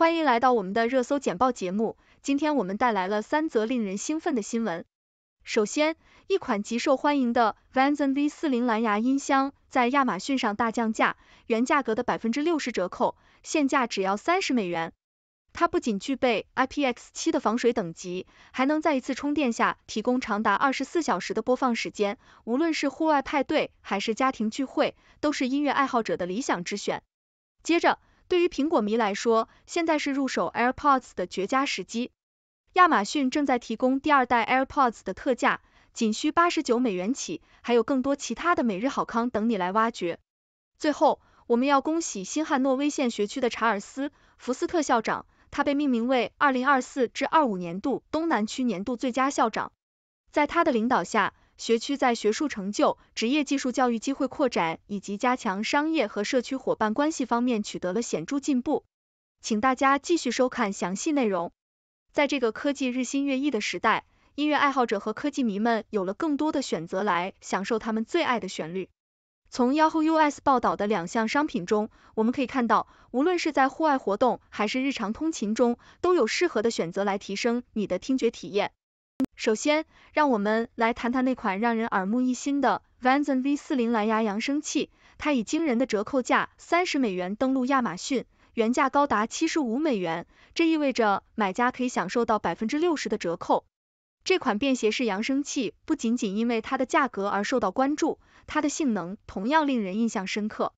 欢迎来到我们的热搜简报节目。今天我们带来了三则令人兴奋的新闻。首先，一款极受欢迎的 v a n s V40 蓝牙音箱在亚马逊上大降价，原价格的百分之六十折扣，现价只要三十美元。它不仅具备 IPX7 的防水等级，还能在一次充电下提供长达二十四小时的播放时间。无论是户外派对还是家庭聚会，都是音乐爱好者的理想之选。接着，对于苹果迷来说，现在是入手 AirPods 的绝佳时机。亚马逊正在提供第二代 AirPods 的特价，仅需八十九美元起，还有更多其他的每日好康等你来挖掘。最后，我们要恭喜新罕诺威县学区的查尔斯·福斯特校长，他被命名为二零二四至二五年度东南区年度最佳校长。在他的领导下，学区在学术成就、职业技术教育机会扩展以及加强商业和社区伙伴关系方面取得了显著进步，请大家继续收看详细内容。在这个科技日新月异的时代，音乐爱好者和科技迷们有了更多的选择来享受他们最爱的旋律。从 Yahoo US 报导的两项商品中，我们可以看到，无论是在户外活动还是日常通勤中，都有适合的选择来提升你的听觉体验。首先，让我们来谈谈那款让人耳目一新的 v a n z V40 蓝牙扬声器。它以惊人的折扣价三十美元登陆亚马逊，原价高达七十五美元，这意味着买家可以享受到百分之六十的折扣。这款便携式扬声器不仅仅因为它的价格而受到关注，它的性能同样令人印象深刻。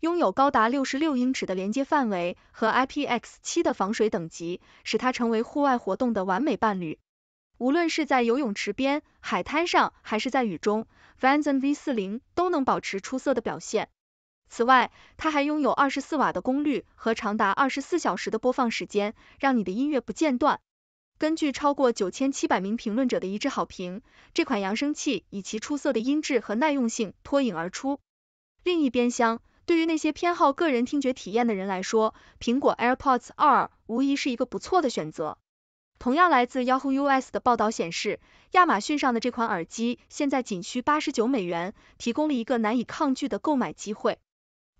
拥有高达六十六英尺的连接范围和 IPX7 的防水等级，使它成为户外活动的完美伴侣。无论是在游泳池边、海滩上，还是在雨中 v a n s n V40 都能保持出色的表现。此外，它还拥有二十四瓦的功率和长达二十四小时的播放时间，让你的音乐不间断。根据超过九千七百名评论者的一致好评，这款扬声器以其出色的音质和耐用性脱颖而出。另一边厢，对于那些偏好个人听觉体验的人来说，苹果 AirPods 二无疑是一个不错的选择。同样来自 Yahoo US 的报道显示，亚马逊上的这款耳机现在仅需八十九美元，提供了一个难以抗拒的购买机会。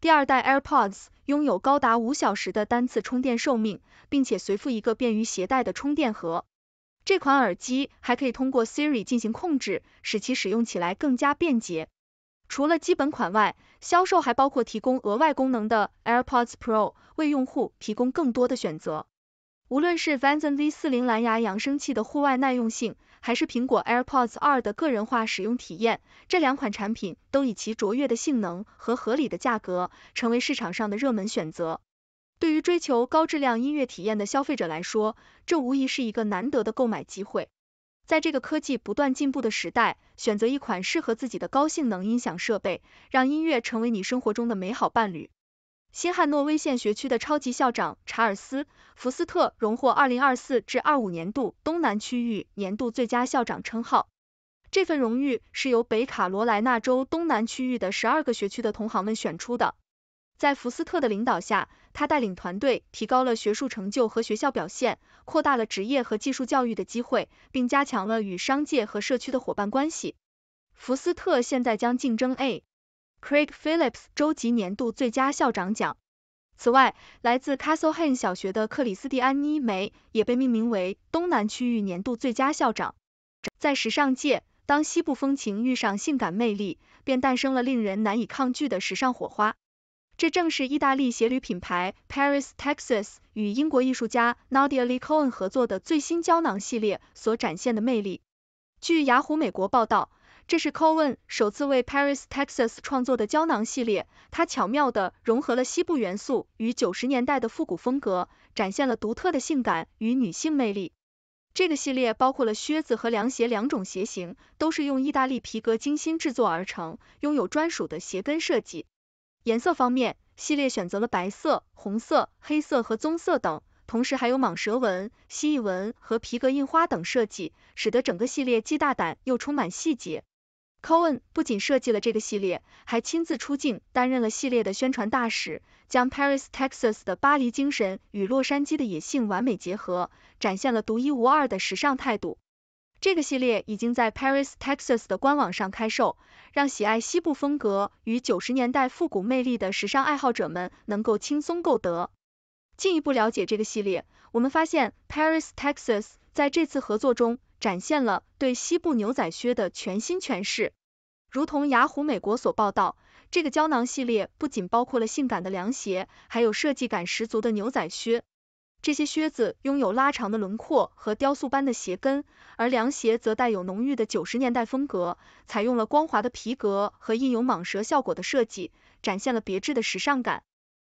第二代 AirPods 拥有高达五小时的单次充电寿命，并且随附一个便于携带的充电盒。这款耳机还可以通过 Siri 进行控制，使其使用起来更加便捷。除了基本款外，销售还包括提供额外功能的 AirPods Pro，为用户提供更多的选择。无论是 v a n s o n V40 蓝牙扬声器的户外耐用性，还是苹果 Airpods 二的个人化使用体验，这两款产品都以其卓越的性能和合理的价格，成为市场上的热门选择。对于追求高质量音乐体验的消费者来说，这无疑是一个难得的购买机会。在这个科技不断进步的时代，选择一款适合自己的高性能音响设备，让音乐成为你生活中的美好伴侣。新汉诺威县学区的超级校长查尔斯·福斯特荣获二零二四至二五年度东南区域年度最佳校长称号。这份荣誉是由北卡罗来纳州东南区域的十二个学区的同行们选出的。在福斯特的领导下，他带领团队提高了学术成就和学校表现，扩大了职业和技术教育的机会，并加强了与商界和社区的伙伴关系。福斯特现在将竞争 A。Craig Phillips 州级年度最佳校长奖。此外，来自 Castle h a n e 小学的克里斯蒂安妮梅也被命名为东南区域年度最佳校长。在时尚界，当西部风情遇上性感魅力，便诞生了令人难以抗拒的时尚火花。这正是意大利鞋履品牌 Paris Texas 与英国艺术家 Nadia Lee Cohen 合作的最新胶囊系列所展现的魅力。据雅虎美国报道。这是 Cohen 首次为 Paris, Texas 创作的胶囊系列，它巧妙地融合了西部元素与九十年代的复古风格，展现了独特的性感与女性魅力。这个系列包括了靴子和凉鞋两种鞋型，都是用意大利皮革精心制作而成，拥有专属的鞋跟设计。颜色方面，系列选择了白色、红色、黑色和棕色等，同时还有蟒蛇纹、蜥蜴纹和皮革印花等设计，使得整个系列既大胆又充满细节。c o h e n 不仅设计了这个系列，还亲自出镜担任了系列的宣传大使，将 Paris Texas 的巴黎精神与洛杉矶的野性完美结合，展现了独一无二的时尚态度。这个系列已经在 Paris Texas 的官网上开售，让喜爱西部风格与九十年代复古魅力的时尚爱好者们能够轻松购得。进一步了解这个系列，我们发现 Paris Texas 在这次合作中展现了对西部牛仔靴的全新诠释。如同雅虎美国所报道，这个胶囊系列不仅包括了性感的凉鞋，还有设计感十足的牛仔靴。这些靴子拥有拉长的轮廓和雕塑般的鞋跟，而凉鞋则带有浓郁的九十年代风格，采用了光滑的皮革和印有蟒蛇效果的设计，展现了别致的时尚感。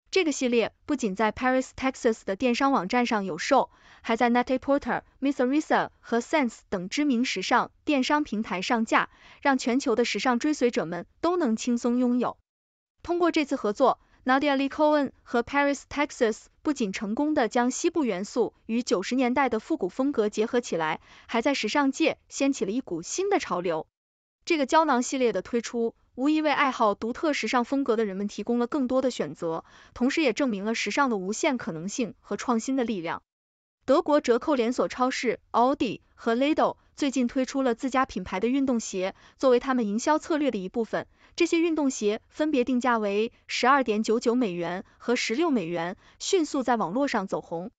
这个系列不仅在 Paris Texas 的电商网站上有售，还在 Net-a-Porter、Missoni 和 Sense 等知名时尚电商平台上架，让全球的时尚追随者们都能轻松拥有。通过这次合作，Nadia Lee Cohen 和 Paris Texas 不仅成功的将西部元素与九十年代的复古风格结合起来，还在时尚界掀起了一股新的潮流。这个胶囊系列的推出。无疑为爱好独特时尚风格的人们提供了更多的选择，同时也证明了时尚的无限可能性和创新的力量。德国折扣连锁超市 a u d i 和 Lidl 最近推出了自家品牌的运动鞋，作为他们营销策略的一部分。这些运动鞋分别定价为十二点九九美元和十六美元，迅速在网络上走红。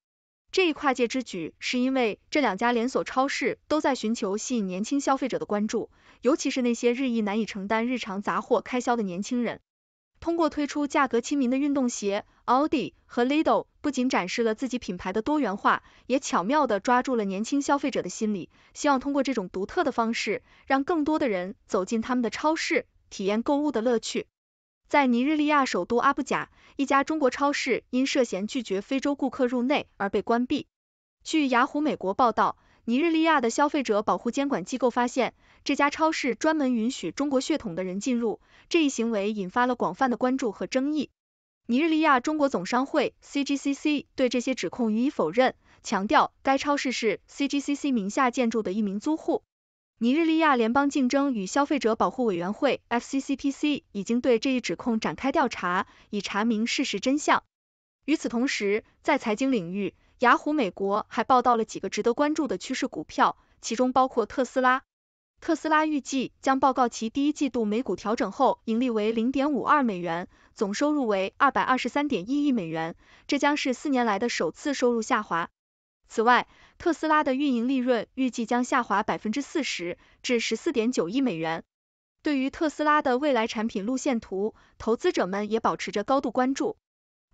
这一跨界之举，是因为这两家连锁超市都在寻求吸引年轻消费者的关注，尤其是那些日益难以承担日常杂货开销的年轻人。通过推出价格亲民的运动鞋 a u d i 和 Lidl 不仅展示了自己品牌的多元化，也巧妙地抓住了年轻消费者的心理，希望通过这种独特的方式，让更多的人走进他们的超市，体验购物的乐趣。在尼日利亚首都阿布贾，一家中国超市因涉嫌拒绝非洲顾客入内而被关闭。据雅虎美国报道，尼日利亚的消费者保护监管机构发现，这家超市专门允许中国血统的人进入，这一行为引发了广泛的关注和争议。尼日利亚中国总商会 （CGCC） 对这些指控予以否认，强调该超市是 CGCC 名下建筑的一名租户。尼日利亚联邦竞争与消费者保护委员会 （FCCPC） 已经对这一指控展开调查，以查明事实真相。与此同时，在财经领域，雅虎美国还报道了几个值得关注的趋势股票，其中包括特斯拉。特斯拉预计将报告其第一季度每股调整后盈利为零点五二美元，总收入为二百二十三点一亿美元，这将是四年来的首次收入下滑。此外，特斯拉的运营利润预计将下滑百分之四十至十四点九亿美元。对于特斯拉的未来产品路线图，投资者们也保持着高度关注。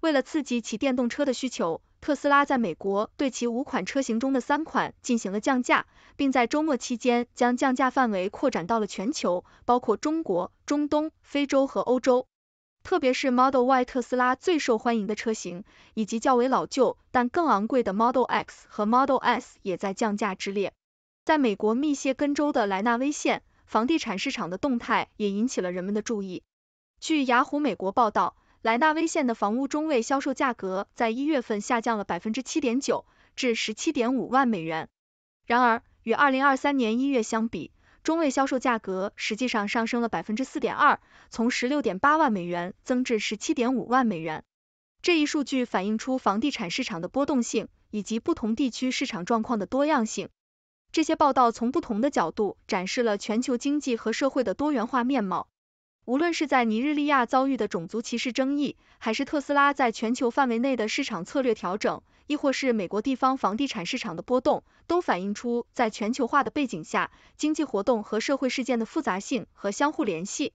为了刺激其电动车的需求，特斯拉在美国对其五款车型中的三款进行了降价，并在周末期间将降价范围扩展到了全球，包括中国、中东、非洲和欧洲。特别是 Model Y 特斯拉最受欢迎的车型，以及较为老旧但更昂贵的 Model X 和 Model S 也在降价之列。在美国密歇根州的莱纳威县，房地产市场的动态也引起了人们的注意。据雅虎美国报道，莱纳威县的房屋中位销售价格在一月份下降了百分之七点九，至十七点五万美元。然而，与二零二三年一月相比，中位销售价格实际上上升了百分之四点二，从十六点八万美元增至十七点五万美元。这一数据反映出房地产市场的波动性以及不同地区市场状况的多样性。这些报道从不同的角度展示了全球经济和社会的多元化面貌。无论是在尼日利亚遭遇的种族歧视争议，还是特斯拉在全球范围内的市场策略调整。亦或是美国地方房地产市场的波动，都反映出在全球化的背景下，经济活动和社会事件的复杂性和相互联系。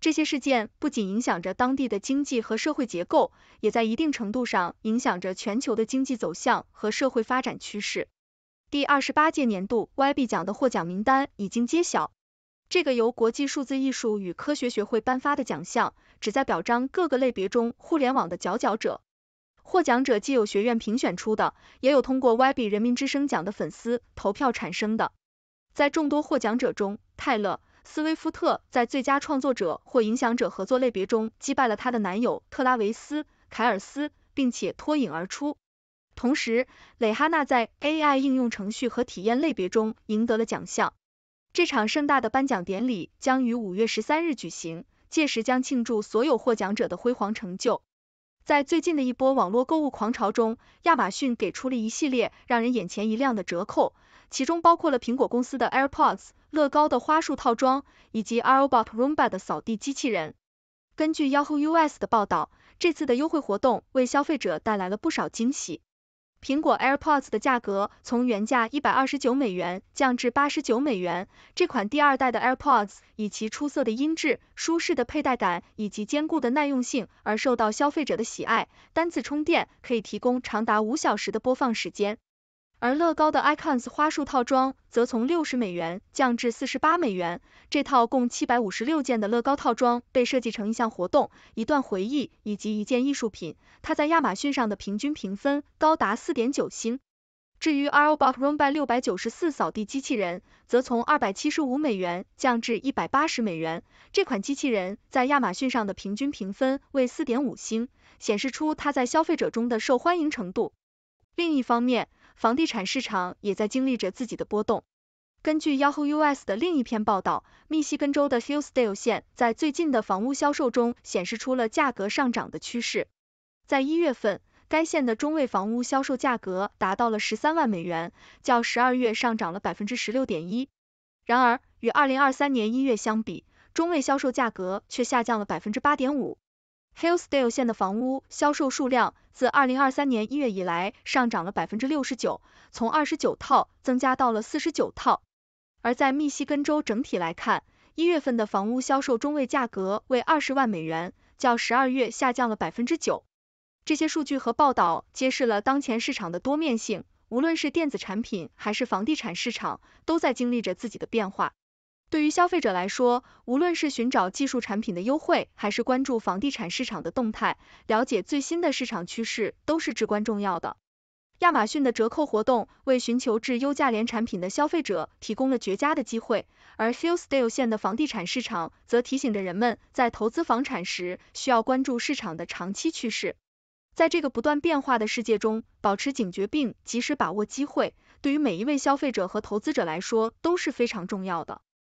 这些事件不仅影响着当地的经济和社会结构，也在一定程度上影响着全球的经济走向和社会发展趋势。第二十八届年度 YB 奖的获奖名单已经揭晓，这个由国际数字艺术与科学学会颁发的奖项，旨在表彰各个类别中互联网的佼佼者。获奖者既有学院评选出的，也有通过 YB 人民之声奖的粉丝投票产生的。在众多获奖者中，泰勒·斯威夫特在最佳创作者或影响者合作类别中击败了他的男友特拉维斯·凯尔斯，并且脱颖而出。同时，蕾哈娜在 AI 应用程序和体验类别中赢得了奖项。这场盛大的颁奖典礼将于五月十三日举行，届时将庆祝所有获奖者的辉煌成就。在最近的一波网络购物狂潮中，亚马逊给出了一系列让人眼前一亮的折扣，其中包括了苹果公司的 AirPods、乐高的花束套装以及 r o o t Roomba 的扫地机器人。根据 Yahoo US 的报道，这次的优惠活动为消费者带来了不少惊喜。苹果 AirPods 的价格从原价一百二十九美元降至八十九美元。这款第二代的 AirPods 以其出色的音质、舒适的佩戴感以及坚固的耐用性而受到消费者的喜爱。单次充电可以提供长达五小时的播放时间。而乐高的 Icons 花束套装则从六十美元降至四十八美元。这套共七百五十六件的乐高套装被设计成一项活动、一段回忆以及一件艺术品。它在亚马逊上的平均评分高达四点九星。至于 iRobot Roomba 六百九十四扫地机器人，则从二百七十五美元降至一百八十美元。这款机器人在亚马逊上的平均评分为四点五星，显示出它在消费者中的受欢迎程度。另一方面，房地产市场也在经历着自己的波动。根据 Yahoo US 的另一篇报道，密西根州的 Hillsdale 县在最近的房屋销售中显示出了价格上涨的趋势。在一月份，该县的中位房屋销售价格达到了十三万美元，较十二月上涨了百分之十六点一。然而，与二零二三年一月相比，中位销售价格却下降了百分之八点五。Hilldale 县的房屋销售数量自2023年1月以来上涨了69%，从29套增加到了49套。而在密西根州整体来看，一月份的房屋销售中位价格为20万美元，较十二月下降了9%。这些数据和报道揭示了当前市场的多面性，无论是电子产品还是房地产市场，都在经历着自己的变化。对于消费者来说，无论是寻找技术产品的优惠，还是关注房地产市场的动态，了解最新的市场趋势都是至关重要的。亚马逊的折扣活动为寻求质优价廉产品的消费者提供了绝佳的机会，而 Hillsdale 县的房地产市场则提醒着人们，在投资房产时需要关注市场的长期趋势。在这个不断变化的世界中，保持警觉并及时把握机会，对于每一位消费者和投资者来说都是非常重要的。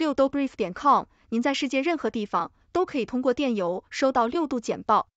六度 brief.com，您在世界任何地方都可以通过电邮收到六度简报。